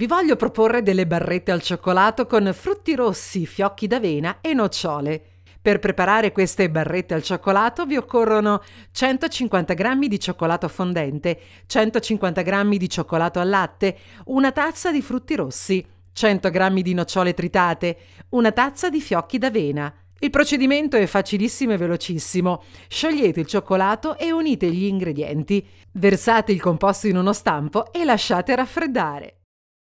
Vi voglio proporre delle barrette al cioccolato con frutti rossi, fiocchi d'avena e nocciole. Per preparare queste barrette al cioccolato vi occorrono 150 g di cioccolato fondente, 150 g di cioccolato al latte, una tazza di frutti rossi, 100 g di nocciole tritate, una tazza di fiocchi d'avena. Il procedimento è facilissimo e velocissimo. Sciogliete il cioccolato e unite gli ingredienti. Versate il composto in uno stampo e lasciate raffreddare.